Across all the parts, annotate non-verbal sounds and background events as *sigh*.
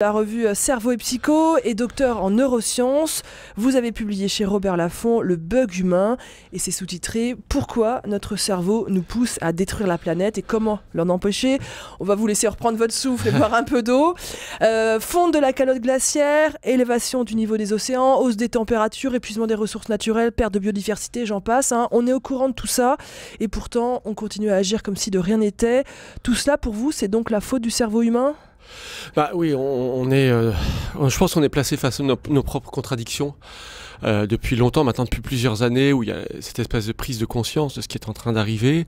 La revue euh, Cerveau et Psycho est docteur en neurosciences. Vous avez publié chez Robert Laffont Le bug humain et c'est sous-titré Pourquoi notre cerveau nous pousse à détruire la planète et comment l'en empêcher. On va vous laisser reprendre votre souffle et boire un peu d'eau. *laughs* Euh, fonte de la calotte glaciaire, élévation du niveau des océans, hausse des températures, épuisement des ressources naturelles, perte de biodiversité, j'en passe. Hein. On est au courant de tout ça et pourtant on continue à agir comme si de rien n'était. Tout cela pour vous, c'est donc la faute du cerveau humain bah oui, on, est. Euh, je pense qu'on est placé face à nos propres contradictions. Euh, depuis longtemps, maintenant depuis plusieurs années, où il y a cette espèce de prise de conscience de ce qui est en train d'arriver.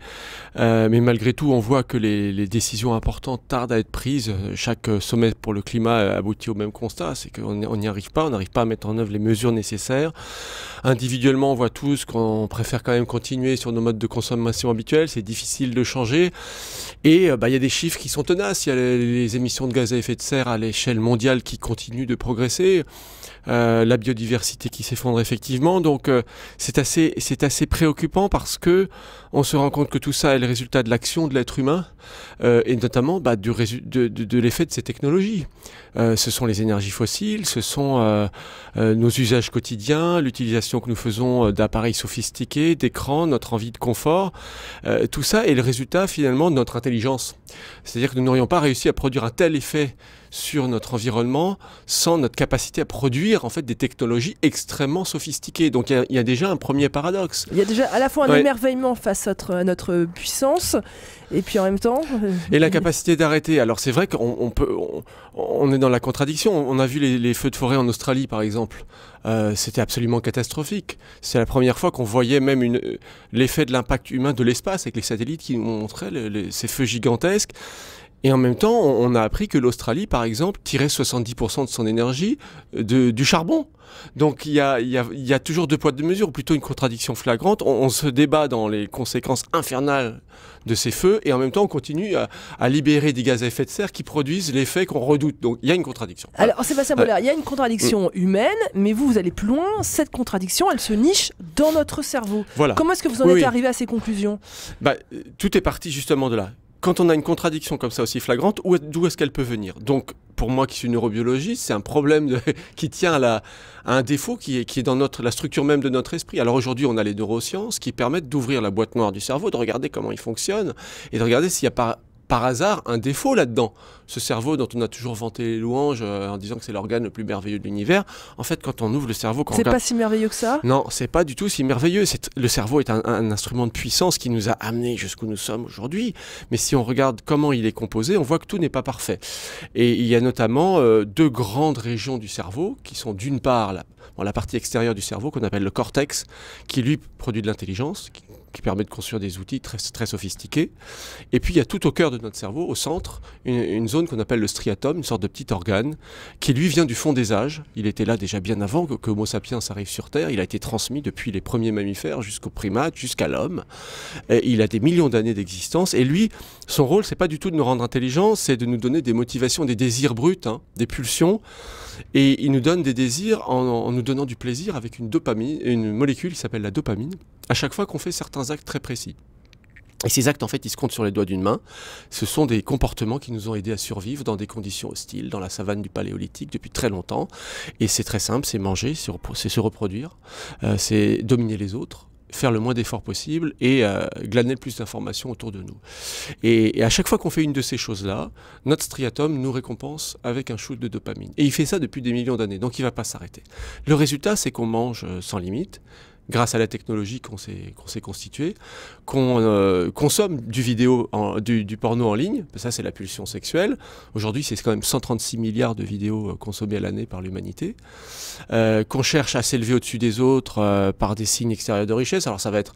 Euh, mais malgré tout, on voit que les, les, décisions importantes tardent à être prises. Chaque euh, sommet pour le climat euh, aboutit au même constat, c'est qu'on n'y arrive pas, on n'arrive pas à mettre en œuvre les mesures nécessaires. Individuellement, on voit tous qu'on préfère quand même continuer sur nos modes de consommation habituels, c'est difficile de changer. Et bah, il y a des chiffres qui sont tenaces, il y a les émissions de gaz à effet de serre à l'échelle mondiale qui continuent de progresser. Euh, la biodiversité qui s'effondre effectivement. Donc euh, c'est assez, c'est assez préoccupant parce que on se rend compte que tout ça est le résultat de l'action de l'être humain euh, et notamment bah, du de, de l'effet de ces technologies. ce sont les énergies fossiles, ce sont nos usages quotidiens, l'utilisation que nous faisons d'appareils sophistiqués, d'écrans, notre envie de confort. tout ça est le résultat finalement de notre intelligence. C'est-à-dire que nous n'aurions pas réussi à produire un tel effet sur notre environnement sans notre capacité à produire en fait des technologies extrêmement sophistiquées. Donc il y, a déjà un premier paradoxe. Il y a déjà à la fois un émerveillement face à notre, puissance et puis en même temps. Euh, et la euh, capacité d'arrêter. Alors c'est vrai qu'on peut, on, est dans la contradiction. On a vu les, feux de forêt en Australie par exemple. Euh, c'était absolument catastrophique. C'est la première fois qu'on voyait même l'effet de l'impact humain de l'espace avec les satellites qui nous montraient ces feux gigantesques. Et en même temps, on a appris que l'Australie, par exemple, tirait 70% de son énergie euh, du charbon. Donc il y, a, toujours deux poids, deux mesures, ou plutôt une contradiction flagrante. On, se débat dans les conséquences infernales de ces feux, et en même temps, on continue à, libérer des gaz à effet de serre qui produisent l'effet qu'on redoute. Donc il y a une contradiction. Alors Sébastien Moller, il y a une contradiction mm. humaine, mais vous, vous allez plus loin. Cette contradiction, elle se niche dans notre cerveau. Voilà. Comment est-ce que vous en êtes arrivé à ces conclusions bah, euh, Tout est parti justement de là quand on a une contradiction comme ça aussi flagrante, d'où est-ce qu'elle peut venir Donc, pour moi qui suis neurobiologiste, c'est un problème *laughs* qui tient à, un défaut qui est, dans notre, la structure même de notre esprit. Alors aujourd'hui, on a les neurosciences qui permettent d'ouvrir la boîte noire du cerveau, de regarder comment il fonctionne et de regarder s'il n'y a pas par hasard un défaut là-dedans. Ce cerveau dont on a toujours vanté les louanges euh, en disant que c'est l'organe le plus merveilleux de l'univers, en fait, quand on ouvre le cerveau, quand c'est pas si merveilleux que ça. Non, c'est pas du tout si merveilleux. Le cerveau est un, instrument de puissance qui nous a amenés jusqu'où nous sommes aujourd'hui. Mais si on regarde comment il est composé, on voit que tout n'est pas parfait. Et il y a notamment euh, deux grandes régions du cerveau qui sont d'une part la, partie extérieure du cerveau qu'on appelle le cortex, qui lui produit de l'intelligence, qui permet de construire des outils très, très sophistiqués. Et puis il y a tout au cœur de notre cerveau, au centre, une, zone qu'on appelle le striatum, une sorte de petit organe, qui lui vient du fond des âges. Il était là déjà bien avant que, Homo sapiens arrive sur Terre. Il a été transmis depuis les premiers mammifères jusqu'aux primates, jusqu'à l'homme. Il a des millions d'années d'existence. Et lui, son rôle, c'est pas du tout de nous rendre intelligents, c'est de nous donner des motivations, des désirs bruts, hein, des pulsions. Et il nous donne des désirs en, en nous donnant du plaisir avec une dopamine, une molécule qui s'appelle la dopamine à chaque fois qu'on fait certains actes très précis. Et ces actes, en fait, ils se comptent sur les doigts d'une main. Ce sont des comportements qui nous ont aidés à survivre dans des conditions hostiles, dans la savane du paléolithique depuis très longtemps. Et c'est très simple, c'est manger, c'est se reproduire, euh, c'est dominer les autres, faire le moins d'efforts possible et euh, glaner le plus d'informations autour de nous. Et, et à chaque fois qu'on fait une de ces choses-là, notre striatum nous récompense avec un shoot de dopamine. Et il fait ça depuis des millions d'années, donc il ne va pas s'arrêter. Le résultat, c'est qu'on mange euh, sans limite, grâce à la technologie qu'on s'est constituée, qu'on euh, consomme du vidéo, en, du, porno en ligne, ça c'est la pulsion sexuelle. Aujourd'hui, c'est quand même 136 milliards de vidéos euh, consommées à l'année par l'humanité, euh, qu'on cherche à s'élever au-dessus des autres par des signes extérieurs de richesse. Alors ça va être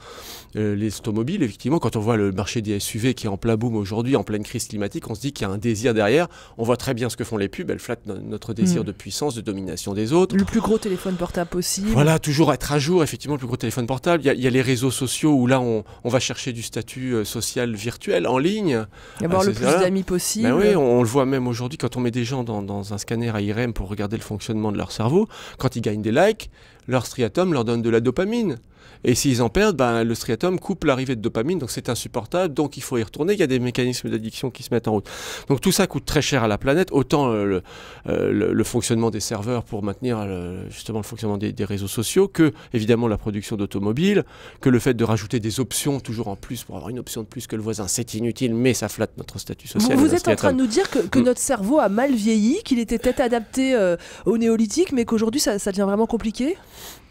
les automobiles, effectivement, quand on voit le marché des SUV qui est en plein boom aujourd'hui, en pleine crise climatique, on se dit qu'il y a un désir derrière. On voit très bien ce que font les pubs, elles flattent notre désir mm. de puissance, de domination des autres. Le plus gros téléphone portable possible. Voilà, toujours être à jour, effectivement, gros téléphone portable, il y, a les réseaux sociaux où là on, va chercher du statut euh, social virtuel en ligne. avoir ah, le plus d'amis possible. Ben oui, on, le voit même aujourd'hui quand on met des gens dans, dans un scanner à IRM pour regarder le fonctionnement de leur cerveau, quand ils gagnent des likes, leur striatum leur donne de la dopamine. Et s'ils en perdent, ben, le striatum coupe l'arrivée de dopamine, donc c'est insupportable, donc il faut y retourner. Il y a des mécanismes d'addiction qui se mettent en route. Donc tout ça coûte très cher à la planète, autant euh, euh, le, fonctionnement des serveurs pour maintenir euh, justement le fonctionnement des, réseaux sociaux, que évidemment la production d'automobiles, que le fait de rajouter des options toujours en plus pour avoir une option de plus que le voisin, c'est inutile, mais ça flatte notre statut social. Vous, vous êtes en train de nous dire que, mm. notre cerveau a mal vieilli, qu'il était peut-être adapté au néolithique, mais qu'aujourd'hui ça, ça devient vraiment compliqué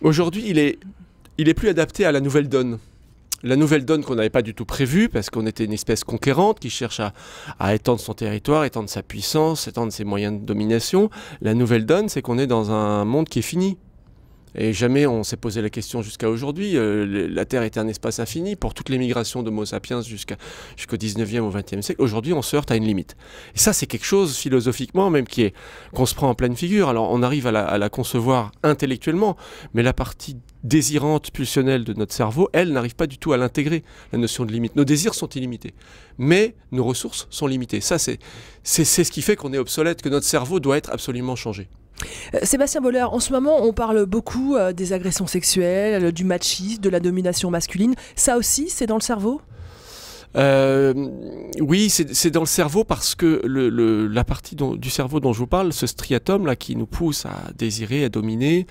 Aujourd'hui, il est il est plus adapté à la nouvelle donne la nouvelle donne qu'on n'avait pas du tout prévue, parce qu'on était une espèce conquérante qui cherche à, étendre son territoire, étendre sa puissance, étendre ses moyens de domination. La nouvelle donne, c'est qu'on est dans un monde qui est fini. Et jamais on s'est posé la question jusqu'à aujourd'hui. Euh, la Terre était un espace infini pour toutes les migrations d'Homo sapiens jusqu'au 19e au 20e siècle. Aujourd'hui, on se heurte à une limite. Et ça, c'est quelque chose philosophiquement même qui est qu'on se prend en pleine figure. Alors, on arrive à la, à la concevoir intellectuellement, mais la partie désirante, pulsionnelle de notre cerveau, elle n'arrive pas du tout à l'intégrer, la notion de limite. Nos désirs sont illimités, mais nos ressources sont limitées. Ça, c'est c'est ce qui fait qu'on est obsolète, que notre cerveau doit être absolument changé. Euh, Sébastien Boller, en ce moment, on parle beaucoup euh, des agressions sexuelles, euh, du machisme, de la domination masculine. Ça aussi, c'est dans le cerveau euh, oui, c'est dans le cerveau parce que le, le, la partie du cerveau dont je vous parle, ce striatum là qui nous pousse à désirer, à dominer,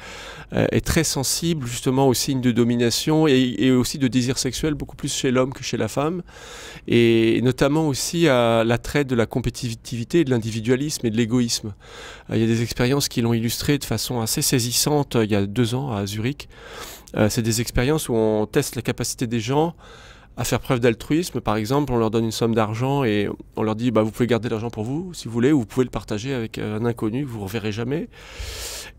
euh, est très sensible justement aux signes de domination et, et aussi de désir sexuel beaucoup plus chez l'homme que chez la femme, et notamment aussi à l'attrait de la compétitivité, de l'individualisme et de l'égoïsme. Euh, il y a des expériences qui l'ont illustré de façon assez saisissante euh, il y a deux ans à Zurich. c'est des expériences où on teste la capacité des gens à faire preuve d'altruisme. Par exemple, on leur donne une somme d'argent et on leur dit bah, vous pouvez garder l'argent pour vous si vous voulez, ou vous pouvez le partager avec euh, un inconnu vous ne reverrez jamais.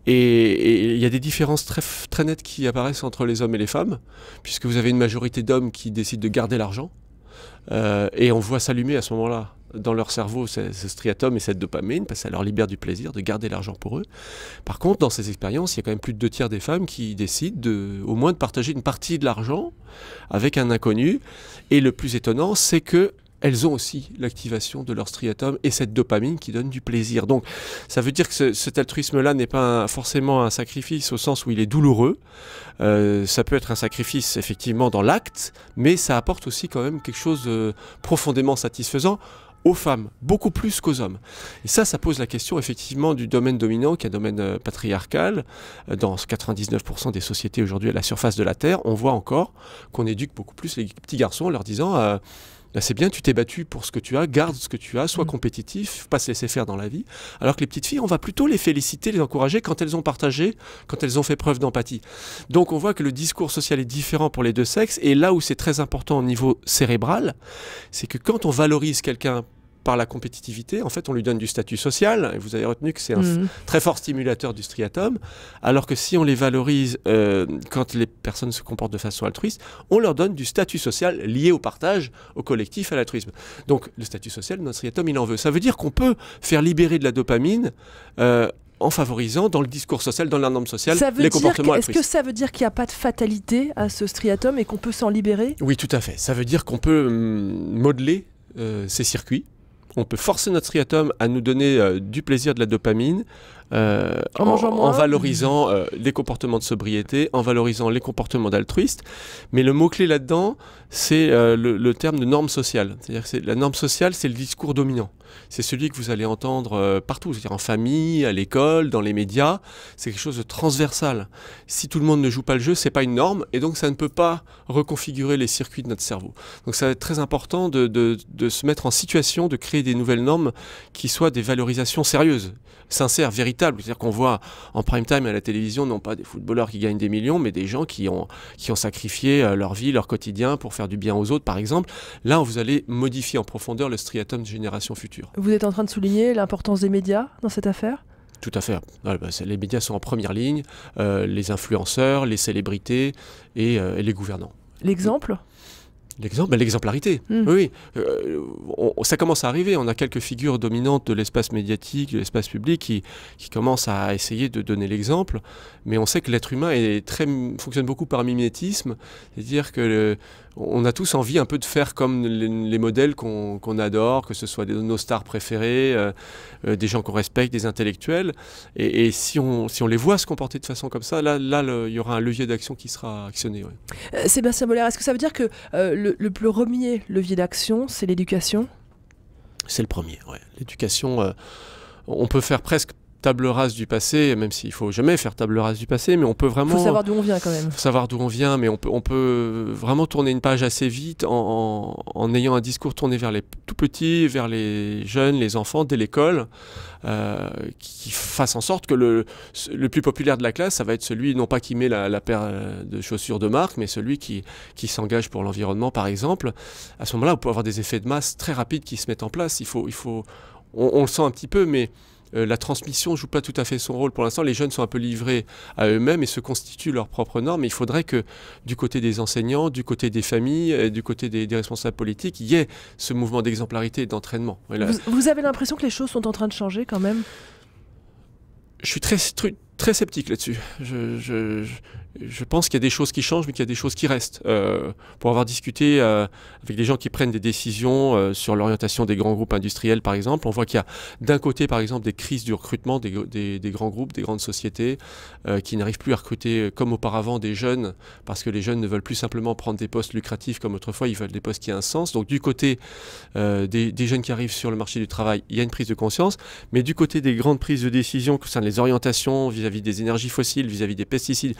Et il y a des différences très, très nettes qui apparaissent entre les hommes et les femmes, puisque vous avez une majorité d'hommes qui décident de garder l'argent. Euh, et on voit s'allumer à ce moment-là dans leur cerveau ce, striatum et cette dopamine, parce que ça leur libère du plaisir de garder l'argent pour eux. Par contre, dans ces expériences, il y a quand même plus de deux tiers des femmes qui décident de, au moins de partager une partie de l'argent avec un inconnu. Et le plus étonnant, c'est que elles ont aussi l'activation de leur striatum et cette dopamine qui donne du plaisir. Donc ça veut dire que ce, cet altruisme-là n'est pas forcément un sacrifice au sens où il est douloureux. Euh, ça peut être un sacrifice effectivement dans l'acte, mais ça apporte aussi quand même quelque chose de profondément satisfaisant aux femmes, beaucoup plus qu'aux hommes. Et ça, ça pose la question effectivement du domaine dominant, qui est un domaine euh, patriarcal. Euh, dans 99% des sociétés aujourd'hui à la surface de la Terre, on voit encore qu'on éduque beaucoup plus les petits garçons en leur disant... Euh, bah, c'est bien, tu t'es battu pour ce que tu as, garde ce que tu as, sois mmh. compétitif, pas se laisser faire dans la vie. Alors que les petites filles, on va plutôt les féliciter, les encourager quand elles ont partagé, quand elles ont fait preuve d'empathie. Donc on voit que le discours social est différent pour les deux sexes, et là où c'est très important au niveau cérébral, c'est que quand on valorise quelqu'un par la compétitivité, en fait, on lui donne du statut social. Et vous avez retenu que c'est un mm. très fort stimulateur du striatum. Alors que si on les valorise euh, quand les personnes se comportent de façon altruiste, on leur donne du statut social lié au partage, au collectif, à l'altruisme. Donc, le statut social, notre striatum, il en veut. Ça veut dire qu'on peut faire libérer de la dopamine. Euh, en favorisant dans le discours social, dans la norme sociale, les comportements Est-ce que ça veut dire qu'il n'y a pas de fatalité à ce striatum et qu'on peut s'en libérer Oui, tout à fait. Ça veut dire qu'on peut hum, modeler euh, ces circuits on peut forcer notre striatum à nous donner euh, du plaisir, de la dopamine, euh, en, valorisant euh, les comportements de sobriété, en valorisant les comportements d'altruiste Mais le mot-clé là-dedans, c'est le, le, terme de norme sociale. C'est-à-dire que la norme sociale, c'est le discours dominant c'est celui que vous allez entendre euh, partout, c'est-à-dire en famille, à l'école, dans les médias. C'est quelque chose de transversal. Si tout le monde ne joue pas le jeu, ce n'est pas une norme, et donc ça ne peut pas reconfigurer les circuits de notre cerveau. Donc ça va être très important de, se mettre en situation de créer des nouvelles normes qui soient des valorisations sérieuses, sincères, véritables. C'est-à-dire qu'on voit en prime time à la télévision non pas des footballeurs qui gagnent des millions, mais des gens qui ont, qui ont sacrifié euh, leur vie, leur quotidien pour faire du bien aux autres, par exemple. Là, vous allez modifier en profondeur le striatum de génération future. Vous êtes en train de souligner l'importance des médias dans cette affaire tout à fait. Bah, les médias sont en première ligne, euh, les influenceurs, les célébrités et, euh, les gouvernants. L'exemple L'exemple, bah, l'exemplarité. Hmm. Oui, euh, ça commence à arriver. On a quelques figures dominantes de l'espace médiatique, de l'espace public, qui, qui, commencent à essayer de donner l'exemple. Mais on sait que l'être humain fonctionne beaucoup par mimétisme, c'est-à-dire que on a tous envie un peu de faire comme les, modèles qu'on adore, que ce soit nos stars préférées, euh, euh, des gens qu'on respecte, des intellectuels. Et, si, on, si, on, les voit se comporter de façon comme ça, là, là il y aura un levier d'action qui sera actionné. Ouais. Euh, Sébastien est-ce que ça veut dire que euh, le, le premier levier d'action, c'est l'éducation C'est le premier, oui. L'éducation on peut faire presque table rase du passé, même s'il faut jamais faire table rase du passé, mais on peut vraiment. savoir d'où on vient quand même. savoir d'où on vient, mais on peut, on peut vraiment tourner une page assez vite en, ayant un discours tourné vers les tout petits, vers les jeunes, les enfants dès l'école, euh, qui fasse en sorte que le, le plus populaire de la classe, ça va être celui non pas qui met la, paire de chaussures de marque, mais celui qui, qui s'engage pour l'environnement par exemple. À ce moment-là, on peut avoir des effets de masse très rapides qui se mettent en place. Il faut, il faut, on, on le sent un petit peu, mais euh, la transmission joue pas tout à fait son rôle. Pour l'instant, les jeunes sont un peu livrés à eux-mêmes et se constituent leurs propres normes. Il faudrait que du côté des enseignants, du côté des familles, euh, du côté des, responsables politiques, il y ait ce mouvement d'exemplarité et d'entraînement. Vous, vous avez l'impression que les choses sont en train de changer quand même je suis très, très sceptique là-dessus. Je, je, je, pense qu'il y a des choses qui changent, mais qu'il y a des choses qui restent. Euh, pour avoir discuté euh, avec des gens qui prennent des décisions euh, sur l'orientation des grands groupes industriels, par exemple, on voit qu'il y a d'un côté, par exemple, des crises du recrutement des, des, grands groupes, des grandes sociétés, qui n'arrivent plus à recruter comme auparavant des jeunes, parce que les jeunes ne veulent plus simplement prendre des postes lucratifs comme autrefois, ils veulent des postes qui ont un sens. Donc du côté des, des jeunes qui arrivent sur le marché du travail, il y a une prise de conscience, mais du côté des grandes prises de décision concernant les orientations vis vis-à-vis des énergies fossiles, vis-à-vis des pesticides.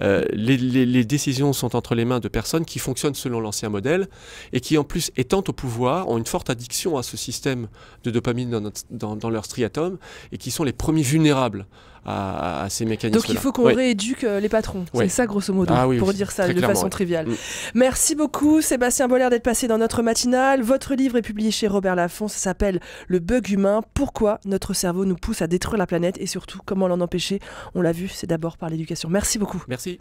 Euh, les, décisions sont entre les mains de personnes qui fonctionnent selon l'ancien modèle et qui, en plus, étant au pouvoir, ont une forte addiction à ce système de dopamine dans, dans leur striatum et qui sont les premiers vulnérables à, ces mécanismes. Donc il faut qu'on rééduque euh, les patrons. C'est ça, grosso modo, ah pour dire ça de façon triviale. Mm. Merci beaucoup, Sébastien Boller, d'être passé dans notre matinale. Votre livre est publié chez Robert Laffont. Ça s'appelle Le bug humain. Pourquoi notre cerveau nous pousse à détruire la planète et surtout comment l'en empêcher. On l'a vu, c'est d'abord par l'éducation. Merci beaucoup. Merci.